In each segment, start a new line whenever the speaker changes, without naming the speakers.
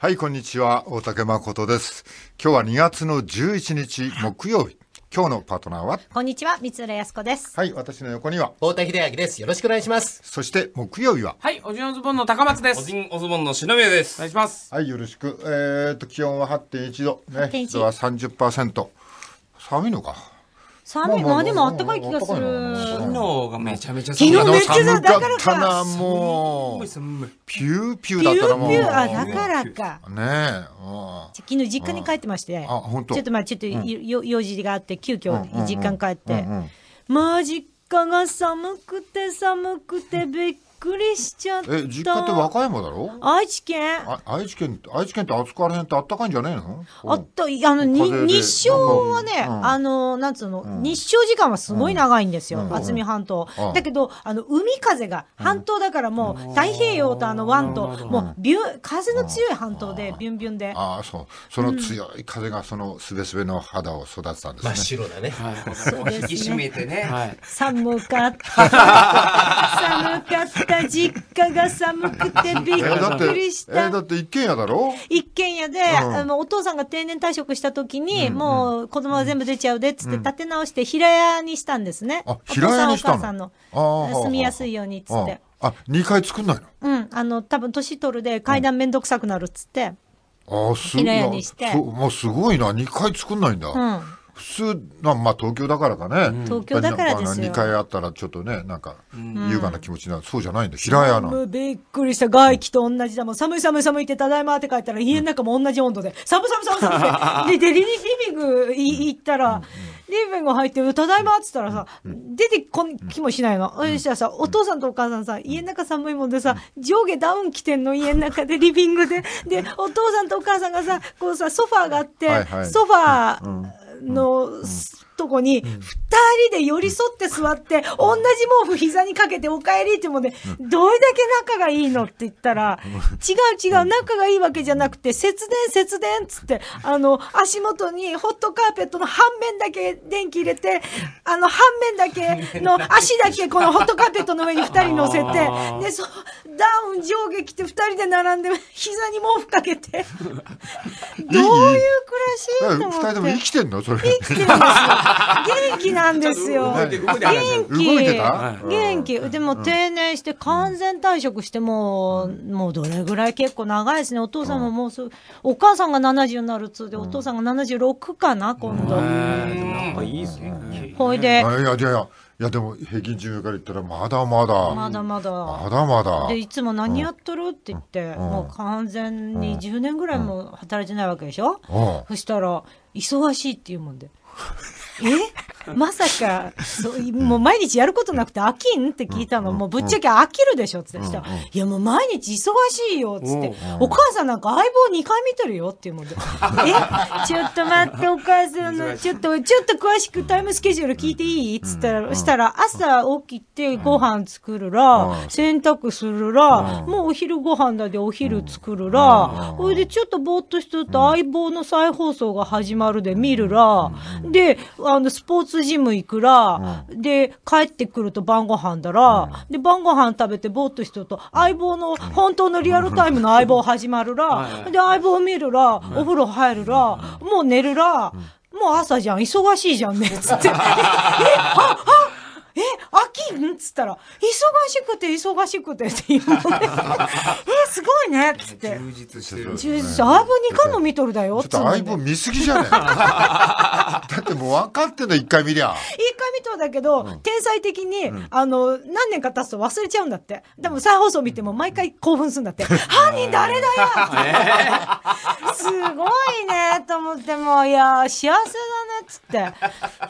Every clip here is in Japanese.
はい、こんにちは。大竹誠です。今日は2月の11日木曜日。今日のパートナーはこんにちは、三浦康子です。はい、私の横には大竹秀明です。よろしくお願いします。そして木曜日ははい、おじんおズボンの高松です。おじんおズボンの篠宮です。お願いします。はい、よろしく。えー、っと、気温は8.1度。ね、湿度は30%。寒いのか。
寒い、まあでも暖かい気がする。昨日
がめちゃめちゃ寒い。昨日めっちゃ寒かったな、もう。ピューピューだったな、もう。ピューピュー、あ、だからか。ねえ。昨
日実家に帰ってまして。あ、本当。ちょっとまあ、ちょっと用事があって、急遽実家に帰って。まあ、実家が寒くて寒くてびっ くりしちゃった。え、実家って和歌山だろ愛知県。
愛知県、愛知県って暑くあらんってあったかいんじゃないのあっ
た、あの、に日照はね、うん、あの、なんつうの、うん、日照時間はすごい長いんですよ、渥、う、美、ん、半島、うん。だけど、あの、海風が、半島だからもう、太平洋とあの湾と、もう、ビュ風の強い半島で、ビュンビュンで。
ああ、そう。その強い風が、その、すべすべの肌を育てたんですね。真っ白だね。はい。そうです引き締めてね。はい。
寒かった。寒かった。実家が寒くてびっくりした。えー、だって、えー、だ
って一軒家だろ
一軒家で、うん、お父さんが定年退職した時に、うんうん、もう子供は全部出ちゃうでっつって建て直して平屋にしたんですね。うん、あ、平屋にしたお父さんお
母さんの住みやす
いようにっつって。
あ、2階作んないの
うん。あの、多分年取るで階段めんどくさくなるっつって。
うん、あすごい。平屋にして。もうすごいな。2階作んないんだ。うん。普通まあ、まあ、東京だからかね、東京だからですよ2回あったらちょっとねなんか優雅な気持ちになる、そうじゃないんだ平屋な
びっくりした外気と同じだもん寒い寒い寒いってただいまって帰ったら家の中も同じ温度で、寒い寒い寒い寒いってでリリビング行ったら、リビング入ってただいまって言ったらさ、出てこん気もしないの、そしたらさお父さんとお母さんさ家の中寒いもんでさ上下ダウン着てんの家の中でリビングででお父さんとお母さんがさこうさソファーがあって、ソファー、no, hum. とこに、二人で寄り添って座って、同じ毛布膝にかけてお帰りってもね、どれだけ仲がいいのって言ったら、違う違う、仲がいいわけじゃなくて、節電節電っつって、あの、足元にホットカーペットの半面だけ電気入れて、あの、半面だけの 足だけこのホットカーペットの上に二人乗せて、で、そう、ダウン上下着て二人で並んで、膝に毛布かけて、
どういう暮らし二人でも生きてんのそれ。生きてるんですよ。
元気なんですよ。元気。元気。でも定年して完全退職してもう、もうどれぐらい結構長いですね。お父さんももうすぐ、お母さんが70になるっつうで、お父さんが76かな、今度。い
いですね。
ほいで。いや
いやいや。いやでも平均寿命から言ったらまだまだまだまだまだまだでい
つも何やっとるって言って、もう完全に10年ぐらいも働いてないわけでしょ、うそしたら忙しいって言うもんでえまさか、そう、もう毎日やることなくて飽きんって聞いたの。もうぶっちゃけ飽きるでしょってしたら、いやもう毎日忙しいよっつって、お母さんなんか相棒2回見てるよって言うもんで、えちょっと待ってお母さんの、ちょっと、ちょっと詳しくタイムスケジュール聞いていいっ言ったら、したら朝起きてご飯作るら、洗濯するら、もうお昼ご飯だでお昼作るら、ほいでちょっとぼーっとしとった相棒の再放送が始まるで見るら、で、あの、スポーツジム行くら、うん、で、帰ってくると晩ご飯だら、うん、で、晩ご飯食べてぼーっとしとると、相棒の、本当のリアルタイムの相棒始まるら、で、相棒見るら、お風呂入るら、もう寝るら、もう朝じゃん、忙しいじゃんね、つって。え、は、は、え、秋んっつったら、忙しくて忙しくてって言うので、え、すごいねっつって。充
実してる、ね。充実。相棒2
回も見とるだよちょっと相
棒見すぎじゃない だってもう分かってんの、1回見りゃ。1
回見とるだけど、うん、天才的に、うん、あの、何年か経つと忘れちゃうんだって。でも再放送見ても毎回興奮するんだって。犯
人誰だよ
すごいねと思っても、いや、幸せだねっつって。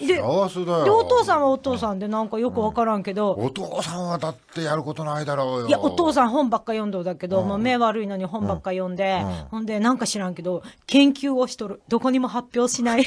幸せだよ。で、お父
さんはお父さんでなんかよく分からんけど、
うん、お父さんはだってやることないだろうよいやお父
さん本ばっか読んどだけど、うん、もう目悪いのに本ばっか読んで、うん、ほんでなんか知らんけど研究をしとるどこにも発表しない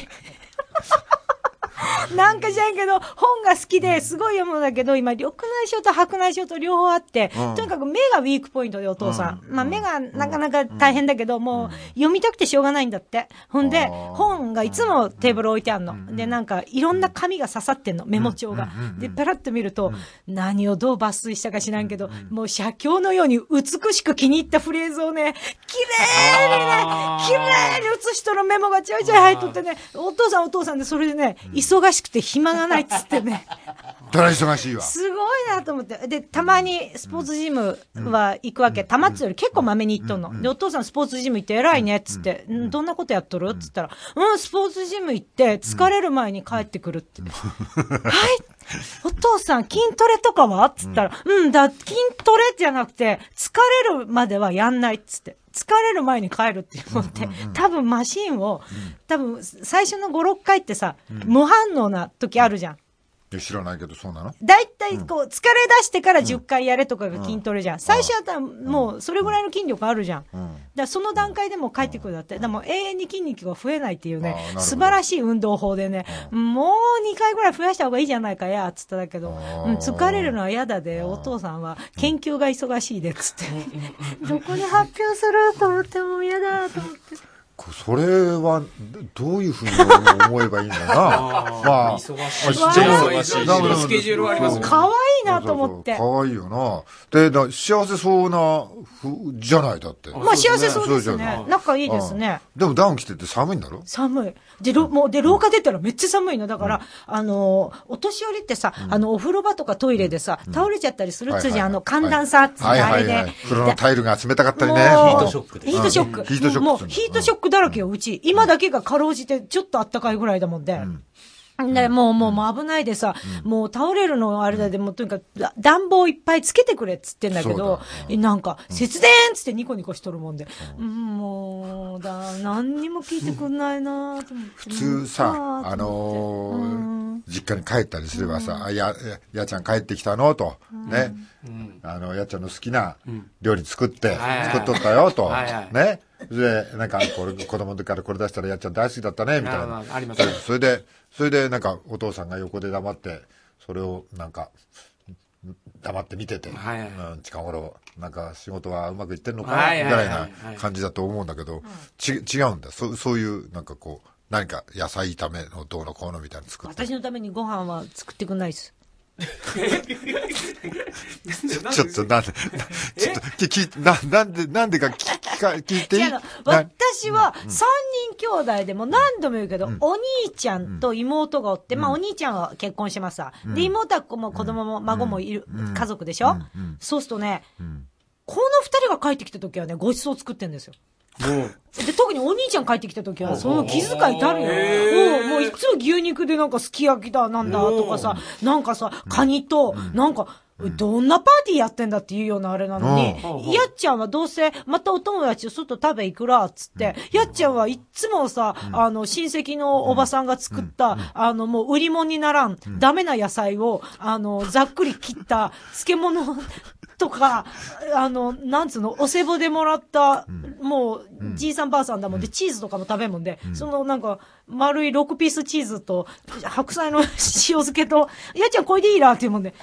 なんかじゃんけど、本が好きですごい読むんだけど、今、緑内障と白内障と両方あって、うん、とにかく目がウィークポイントで、お父さん。うん、まあ、目がなかなか大変だけど、もう読みたくてしょうがないんだって。ほんで、本がいつもテーブル置いてあんの。で、なんか、いろんな紙が刺さってんの、メモ帳が。で、パラッと見ると、何をどう抜粋したか知らんけど、もう写経のように美しく気に入ったフレーズをね、綺
麗にね、綺
麗に写しとるメモがちょいちょい入っとってね、お父さんお父さんで、それでね、忙ししくて暇がないっつってね。
忙しいわ。す
ごいなと思って。で、たまにスポーツジムは行くわけ。たまっつより結構まめに行っとんの。で、お父さんスポーツジム行って偉いねっつって、どんなことやっとるっつったら、うん、スポーツジム行って疲れる前に帰ってくるって。はいお父さん筋トレとかはっつったら、うん、だ、筋トレじゃなくて、疲れるまではやんないっつって。疲れる前に帰るって思って、多分マシンを、多分最初の5、6回ってさ、無反応な時あるじゃん。
知らないけどそうなの
大体こう、疲れ出してから10回やれとかが筋トレじゃん、うん、最初だったらもうそれぐらいの筋力あるじゃん、うん、だその段階でも帰ってくるだって、でも永遠に筋肉が増えないっていうね素晴らしい運動法でね、もう2回ぐらい増やした方がいいじゃないかやっつっただけど、うん、疲れるのは嫌だでお父さんは研究が忙しいでっつって どこで発表すると思っても嫌だと思って。
それはどういうふうに思えばいいんだな。まあ、忙しい。忙しい。スケジュールありますかわいいなと思って。かわいいよな。で、幸せそうなふ、じゃない、だって。まあ、幸せそうですね。
仲いいですね。
でもダウン着てて寒いんだろ
寒い。で、ろもう、で、廊下出たらめっちゃ寒いの。だから、あの、お年寄りってさ、あの、お風呂場とかトイレでさ、倒れちゃったりするつじゃん、あの、寒暖差っつって、あれで。風呂のタ
イルが冷たかったりね。ヒートショックヒートショック。ヒートショック。ヒ
ートショックだらけよ、うち。今だけがかろうじてちょっとあったかいぐらいだもんで。うんね、もう、もう、もう危ないでさ、もう倒れるのあれだで、もとにかく暖房いっぱいつけてくれっつってんだけど、なんか、節電っつってニコニコしとるもんで、もう、だ、何にも聞いてくんないなと思って。普通さ、あの
実家に帰ったりすればさ、あ、や、やちゃん帰ってきたのと、ね、あの、やちゃんの好きな料理作って、作っとったよと、ね。で、なんか、子供の時からこれ出したらやっちゃん大好きだったね、みたいな。ありますそれで、それでなんかお父さんが横で黙ってそれをなんか黙って見てて、はい、うん、近頃なんか仕事はうまくいってんのかな、みたいな感じだと思うんだけど、ち違うんだそそういうなんかこう何か野菜炒めのどうのこうのみたいな作って
私のためにご飯は作ってくんないです
ちょっと、なんで、ちょっと、き、き、な、なんで、なんでか、き、か、聞いていい私
は、三人兄弟でも何度も言うけど、お兄ちゃんと妹がおって、まあ、お兄ちゃんは結婚してますわ。で、妹はも子供も孫もいる、家族でしょそうするとね、この二人が帰ってきた時はね、ごちそう作ってんですよ。
で、
特にお兄ちゃん帰ってきた時は、その気遣いたるよ。もう、もういつも牛肉でなんかすき焼きだ、なんだ、とかさ、なんかさ、カニと、なんか、どんなパーティーやってんだっていうようなあれなのに、やっちゃんはどうせ、またお友達と外食べ行くら、っつって、やっちゃんはいつもさ、あの、親戚のおばさんが作った、あの、もう売り物にならん、ダメな野菜を、あの、ざっくり切った漬物 とか、あの、なんつうの、お歳暮でもらった、うん、もう、うん、じいさんばあさんだもんで、チーズとかも食べもんで、うん、そのなんか、丸い6ピースチーズと、白菜の 塩漬けと、やっちゃんこれでいいなっていうもんで、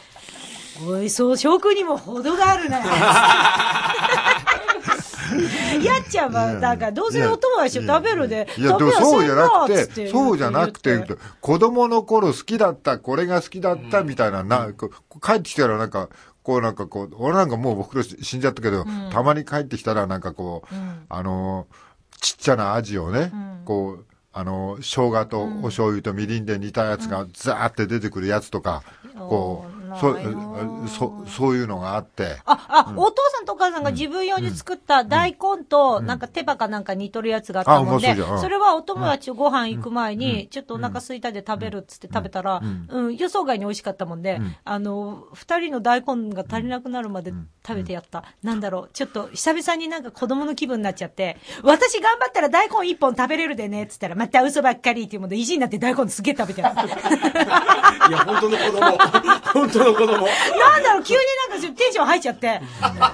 おいそう食にも程があるね やっちゃうわ、だからどうせお友達と食べるで、いや、そうじゃなくて、そうじゃなく
て、子供の頃好きだった、これが好きだったみたいな、な帰ってきたらなんか、こうなんかこう、俺なんかもう僕死んじゃったけど、たまに帰ってきたらなんかこう、あの、ちっちゃなアジをね、こう、あの、生姜とお醤油とみりんで煮たやつがザーって出てくるやつとか、こう、そうそそういうのがあって
ああ、うん、お父さんとお母さんが自分用に作った大根と、なんか手羽かなんか煮とるやつがあったので、うん、それはお友達ご飯行く前に、ちょっとお腹すいたで食べるっつって食べたら、うん予想外に美味しかったもんで、あの2人の大根が足りなくなるまで食べてやった、なんだろうちょっと久々になんか子供の気分になっちゃって私頑張ったら大根1本食べれるでねっつったらまた嘘ばっかりっていうもんで意地になって大根すげえ食べてやった いや本当の子供本当 その子供。なんだろう、急になんかテンション入っちゃって。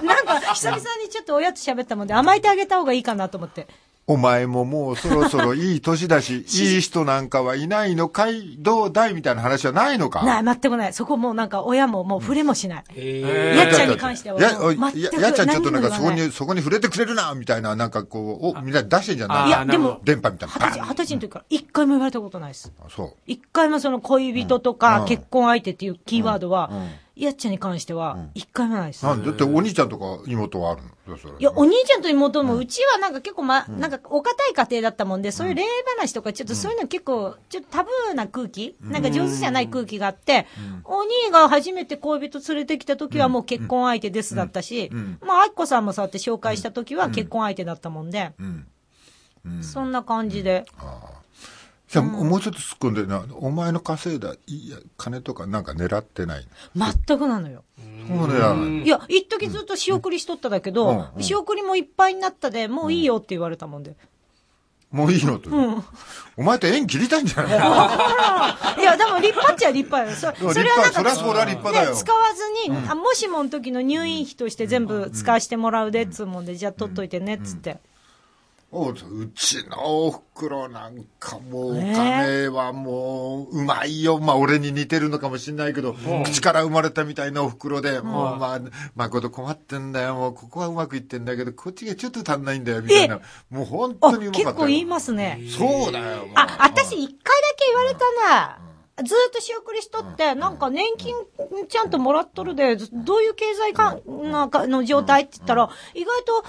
なんか、久々にちょっとおやつ喋ったもんで甘えてあげた方がいいかなと思って。
お前ももうそろそろいい年だし、いい人なんかはいないのかいどうだいみたいな話はないのかな
い、全くない。そこもうなんか親ももう触れもしない。う
ん、やっちゃんに関してはやや。やっちゃんちょっとなんかそこに、そこに触れてくれるなみたいな、なんかこう、お、みんな出してんじゃないいや、でも、電波みたいな。二十
歳の時から一回も言われたことないです。そう。一回もその恋人とか結婚相手っていうキーワードは、うんうんやっちゃんに関しては、一回もないです。なんでってお
兄ちゃんとか妹はあるのいや、
お兄ちゃんと妹も、うちはなんか結構ま、なんかお堅い家庭だったもんで、そういう礼話とか、ちょっとそういうの結構、ちょっとタブーな空気、なんか上手じゃない空気があって、お兄が初めて恋人連れてきた時はもう結婚相手ですだったし、まあ、あきこさんもそうやって紹介した時は結婚相手だったもんで、そんな感じで。あ
じゃ、うん、もうちょっと突っ込んでは、お前の稼いだいや金とかなんか狙ってない
全くなのよ。そうだよ。いや、一時ずっと仕送りしとっただけど、うんうん、仕送りもいっぱいになったで、もういいよって言われたもんで。
もういいのと、うん、お前と縁切りたいんじゃないいや、でも立派
っちゃ立派よ。そそれはなんか、それは立派だよ。使わずに、うん、あもしもの時の入院費として全部使わせてもらうでっつうもんで、じゃあ取っといてねっつって。
うちのおふくろなんかもう、お金はもう、うまいよ。まあ、俺に似てるのかもしれないけど、うん、口から生まれたみたいなおふくろで、うん、もう、まあ、まあ、こと困ってんだよ。もう、ここはうまくいってんだけど、こっちがちょっと足んないんだよ、みたいな。もう、本当にうまかった結構言
いますね。そうだよ。あ、私、一回だけ言われたな。うんずっと仕送りしとって、なんか年金ちゃんともらっとるで、どういう経済か、なんかの状態って言ったら、意外と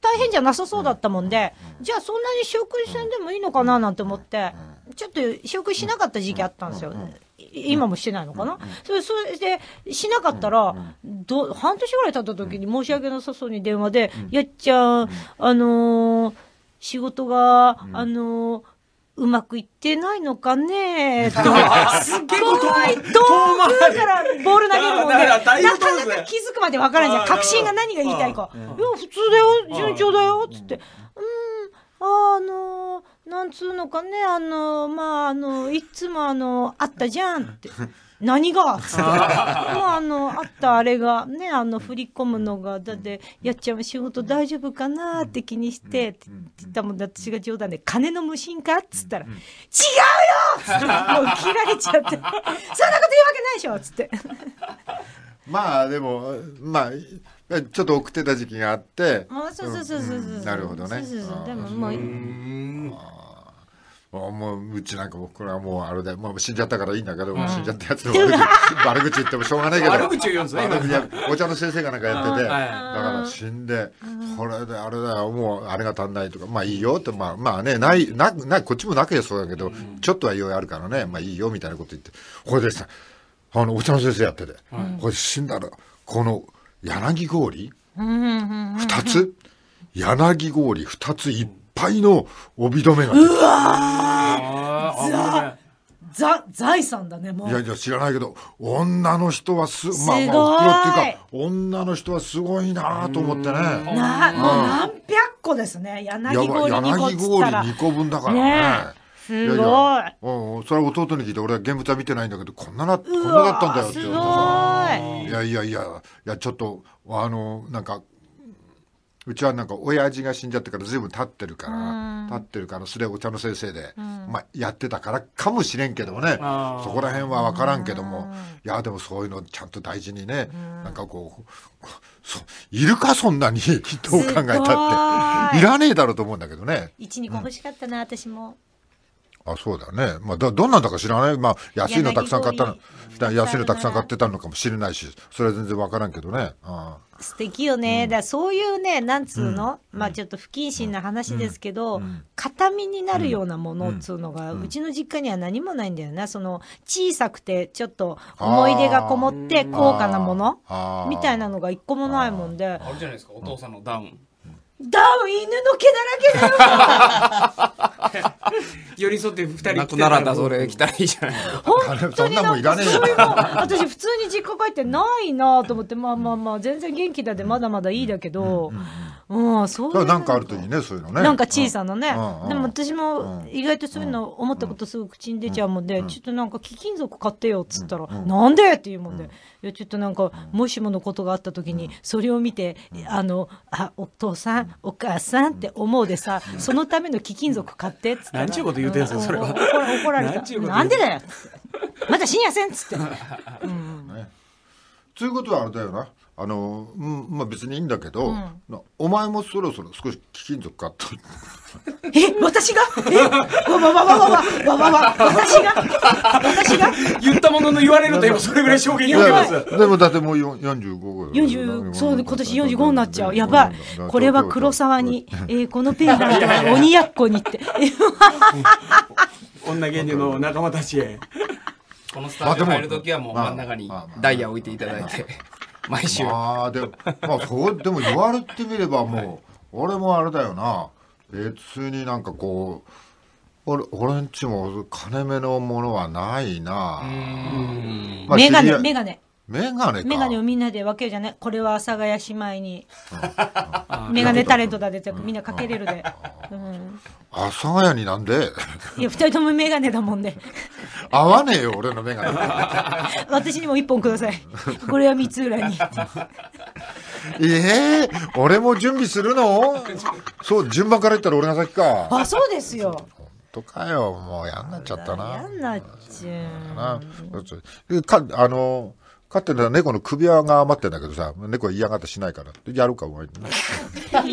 大変じゃなさそうだったもんで、じゃあそんなに仕送りせんでもいいのかななんて思って、ちょっと仕送りしなかった時期あったんですよ。今もしてないのかな、それそれで、しなかったら、ど半年ぐらい経った時に申し訳なさそうに電話で、やっちゃん、あのー、仕事が、あのーうまくいってないのかねすげえごい遠くからボール投げるもんね。なかなか気づくまでわからんじゃん。確信が何が言いたいか。いや、普通だよ、順調だよ、っつって。うん、あのーなんつうのかね、あの、まあ、あの、いつもあの、あったじゃんって。何が もうあの、あったあれが、ね、あの、振り込むのが、だって、やっちゃう仕事大丈夫かなって気にして、って言ったもんだ、私が冗談で、金の無心かっつったら、違うよっつって、もう切られちゃって、そんなこと言うわけないでしょっつって。
まあ、でも、まあ、ちょっと送ってた時期があってあそうそうそうそうそう、なるほどねそうそうそうでももうあもううちなんか僕らはもうあれでもう死んじゃったからいいんだけど、うん、死んじゃったやつの悪口 悪口言ってもしょうがないけど悪口言うんですお茶の先生がなんかやってて、だから死んでこれであれだよもうあれが足んないとかまあいいよってまあまあねないななこっちもなけやそうだけど、うん、ちょっとは余裕あるからねまあいいよみたいなこと言ってこれでさあのお茶の先生やってて、うん、これ死んだらこの。柳氷二つ柳氷二ついっぱいの帯留めがうわ
ザ財産だねもういやい
や知らないけど女の人はすまあまあろっていうか女の人はすごいなと思ってねな、もう何
百個ですね柳氷柳氷2
個分だからね
すごい。いやいや
それは弟に聞いて、俺は現物は見てないんだけど、こんなな、こんなだったんだよって言われてさ。いやいやいや、いや、ちょっと、あの、なんか、うちはなんか親父が死んじゃってからずいぶん経ってるから、経ってるから、それお茶の先生で、まあやってたからかもしれんけどもね、そこら辺はわからんけども、いや、でもそういうのちゃんと大事にね、なんかこう、そいるかそんなに、どう考えたって。いらねえだろうと思うんだけどね。
一二個欲しかったな、私も。
あそうだね、まあ、どどんなんだか知らない、まあ、安いのたくさん買ったの安いのたくさん買ってたのかもしれないしそれは全然わからんけどね。ああ
素敵よね、うん、だそういうねなんつうの、うん、まあちょっと不謹慎な話ですけど、うん、形見になるようなものっつうのが、うちの実家には何もないんだよなその小さくてちょっと思い出がこもって高価なものみたいなのが一個もないもんであるじゃ
ないですかお父さんのダウン、
ダウン犬の毛だ
らけだよ寄り添って二人来たらだそれ来たらいいじゃない本当になんかそれも
私普通に実家帰ってないなと思ってまあまあまあ全然元気だでまだまだいいだけど、うんうんうん、そうなんかある
とね、そういうのね。なんか小さなね。でも私も
意外とそういうの思ったことすぐ口に出ちゃうもんで、ちょっとなんか貴金属買ってよっつったら、なんでって言うもんで、いや、ちょっとなんか、もしものことがあった時に、それを見て、あの、あ、お父さん、お母さんって思うでさ、そのための貴金属買ってっつったら。何ちゅうこと言うてんすよ、それは。怒られた。なんでだよまた深夜せんっつって。う
ん。ということはあれだよな。あの、うん、まあ別にいいんだけど、うん、お前もそろそろ少し貴金属買っと
え、私がえわわわわわわわわ
私が私が言ったものの言われると、今それぐらい衝撃を受けます。でもだってもう45
そう、今年45になっちゃう。やばい。これは黒沢に、えー、このペンだら鬼やっこにって。女芸人の仲間たちへ。
このスタジオ入るときはもう真ん中にダイヤ置いていただいて。毎週。まあ、でも、まあ、そう、でも言われてみればもう、俺もあれだよな。別になんかこう、俺俺んちも金目のものはないなぁ。まあ、メガネ、メガネ。メガネか。メ
ガネをみんなで分けるじゃないこれは阿佐ヶ谷姉妹に、メガネタレントだでってみんなかけれるで。阿
佐ヶ谷になんで
いや、二人ともメガネだもんね。
合わねえよ、俺のメガネ。
私にも一本ください。これは三浦に。
ええー、俺も準備するのそう、順番から言ったら俺が先か。あ、
そうですよ。
とかよ、もうやんなっちゃったな。や
んなっち
ゅう。か、あの飼ってた猫の首輪が余ってんだけどさ、猫は嫌がってしないから。やるか、お前。い
らな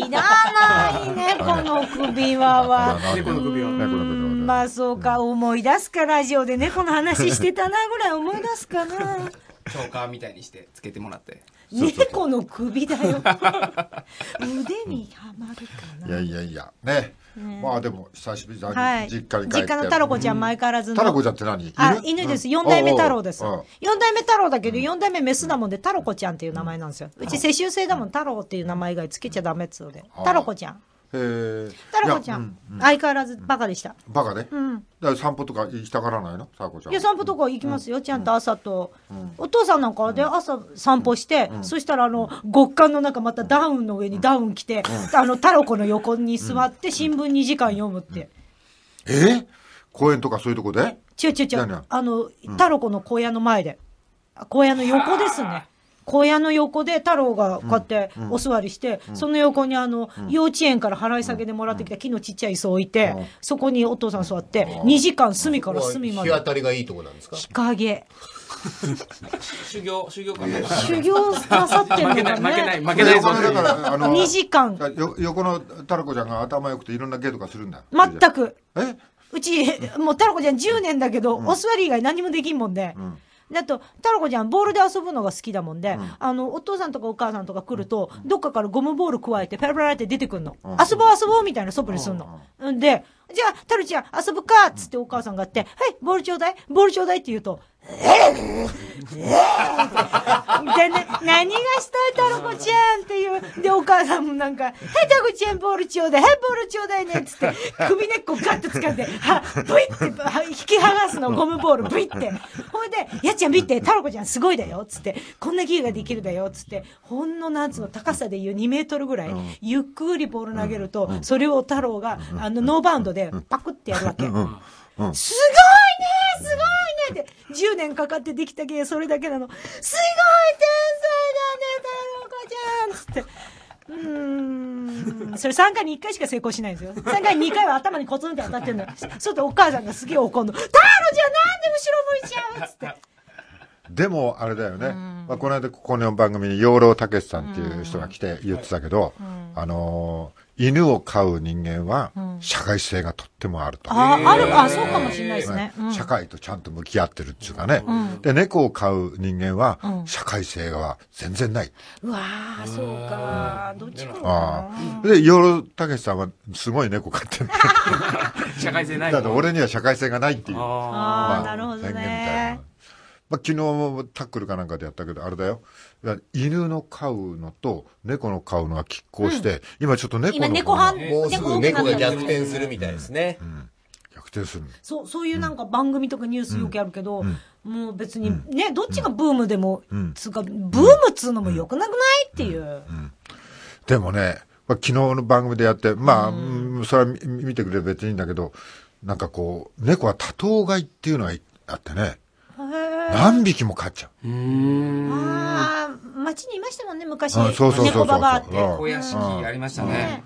い猫の首輪は。猫の首輪。猫の首輪。まあそうか、思い出すか、ラジオで猫の話してたなぐらい思い出すかな。
チョーカーみたいにしてつけてもらって猫の首だよ 腕に
はまるか
な、いやいやいやねまあでも久しぶりだ、は実家に帰って実家の太郎子ちゃん前からずの太郎子ちゃんって何あ犬です四代目太郎です
四代目太郎だけど四代目メスだもんで太郎子ちゃんっていう名前なんですようち世襲制だもん太郎っていう名前以外つけちゃダメっつうので太郎子ちゃん
えタラコちゃん、相変わらずバカでした。バカね。うん。だから散歩とか行きたがらないのタラコちゃん。いや、散歩と
か行きますよ。ちゃんと朝と。お父さんなんかで朝散歩して、そしたらあの、極寒の中またダウンの上にダウン着て、あの、タラコの横に座って新聞2時間読むって。
え公園とかそういうとこで
違う違う違う。あの、タラコの小屋の前で。小屋の横ですね。小屋の横で太郎がこうやってお座りして、その横にあの、幼稚園から払い下げでもらってきた木のちっちゃい椅子を置いて、そこにお父さん座って、2時間隅から隅まで。日当
たりがいいとこなんですか日陰。修行、修行か修行なさってるのかね。負けない、負けない、負けない。だ2時間。横の太郎子ちゃんが頭良くていろんな芸とかするんだ。全
く。えうち、もう太郎子ちゃん10年だけど、お座り以外何もできんもんで。うんだと、太郎子ちゃん、ボールで遊ぶのが好きだもんで、うん、あの、お父さんとかお母さんとか来ると、どっかからゴムボール加えて、ペラペラって出てくんの。遊ぼう遊ぼうみたいなそぶりすんの。ん、で、じゃあ、タルちゃん、遊ぶかっつってお母さんがあって、はい、ボールちょうだい、ボールちょうだいって言うと、で、ね、何がしたい、タルコちゃんっていう。で、お母さんもなんか、はい、タルコちゃん、ボールちょうだい、はい、ボールちょうだいね、っつ
って、首
根っこガッと掴んで、は、ブイって、引き剥がすの、ゴムボール、ブイって。ほいで、やっちゃん見て、タルコちゃんすごいだよ、つって、こんな技ができるだよ、つって、ほんのなんつの、高さでいう2メートルぐらい、ゆっくりボール投げると、それを太郎が、あの、ノーバウンドでパクっ
てやるわけ。うん、うん、すご
いねすごいねって、10年かかってできた芸それだけなの。すごい天才だね、太郎子ちゃんつって。うんそれ3回に1回しか成功しないんですよ。3回に2回は頭にコツンって当たってるの。そうとお母さんがすげえ怒るの。太郎ちゃ
なんで後ろ向いちゃうっつって。でも、あれだよね。まあ、この間、ここの番組に養老たけしさんっていう人が来て言ってたけど、あのー犬を飼う人間は、社会性がとってもあると。ああ、ある、あ、そうかもしれないですね。社会とちゃんと向き合ってるっていうかね。で、猫を飼う人間は、社会性が全然ない。
うわー、そうか。どっちか
ああ。で、ヨロタケシさんは、すごい猫飼ってる。社会性ない。だって俺には社会性がないっていう。ああ、なるほどね。たまあ、昨日タックルかなんかでやったけど、あれだよ。犬の飼うのと猫の飼うのが拮抗して、うん、今ちょっと猫の今猫派もうすぐ猫が逆転するみたいですね。うん、うん、逆転する
そうそういうなんか番組とかニュースよくあるけど、もう別にね、どっちがブームでも、つうか、ブームっつうのもよくなくないっていう。
でもね、まあ、昨日の番組でやって、まあ、うん、それは見てくれ別にいいんだけど、なんかこう、猫は多頭飼いっていうのがあってね。何匹も飼っちゃう。うあ
あ、町にいましたもんね、昔。そうそうそうそう。猫バって。猫屋敷ありましたね。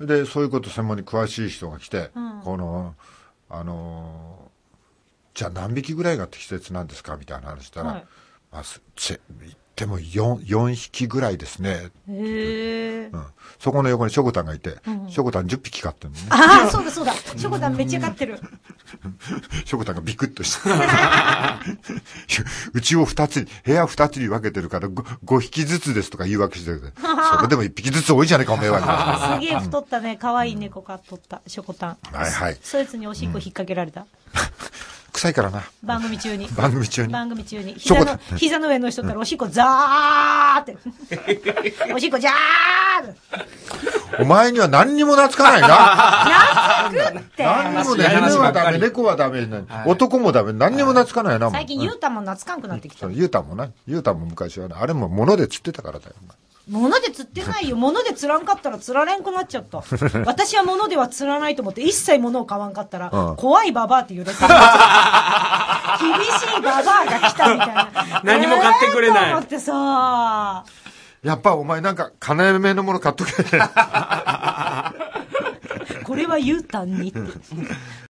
で、そういうこと専門に詳しい人が来て、この、あのじゃあ何匹ぐらいが適切なんですかみたいな話したら、まあ、ても 4, 匹ぐらいですね。
へ
え。そこの横にしょこたんがいて、しょこたん10匹飼ってるのね。ああ、そうだ
そうだ。しょこたんめっちゃ飼ってる。
しょこたんがビクッとした。うちを2つに、部屋2つに分けてるから 5, 匹ずつですとか言い訳してるけど、それでも1匹ずつ多いじゃねえか、おめえは。すげえ太
ったね。可愛い猫飼っとった、しょこたん。はいはい。そいつにおしっこ引っ掛けられた。臭いからな。番組中に。番組中に。番組中に。膝の、膝の上の人からおしっこザーって。おしっこジャー
お前には何にも懐かないな。懐くって。何にもね、犬はダメ、猫はダメ、男もダメ、何にも懐かないな。最近、ゆうた
も懐かんくなって
きた。ゆうたもな、ゆうたも昔はね、あれも物で釣ってたからだよ、お前。
物で釣ってないよ。物で釣らんかったら釣られんくなっちゃった。私は物では釣らないと思って、一切物を買わんかったら、うん、怖いババアって言うだけ。厳しいババアが来たみたい
な。何も買ってくれない。えー、と思
ってさ。
やっぱお前なんか金目のもの買っとけ。こ
れは言うたんに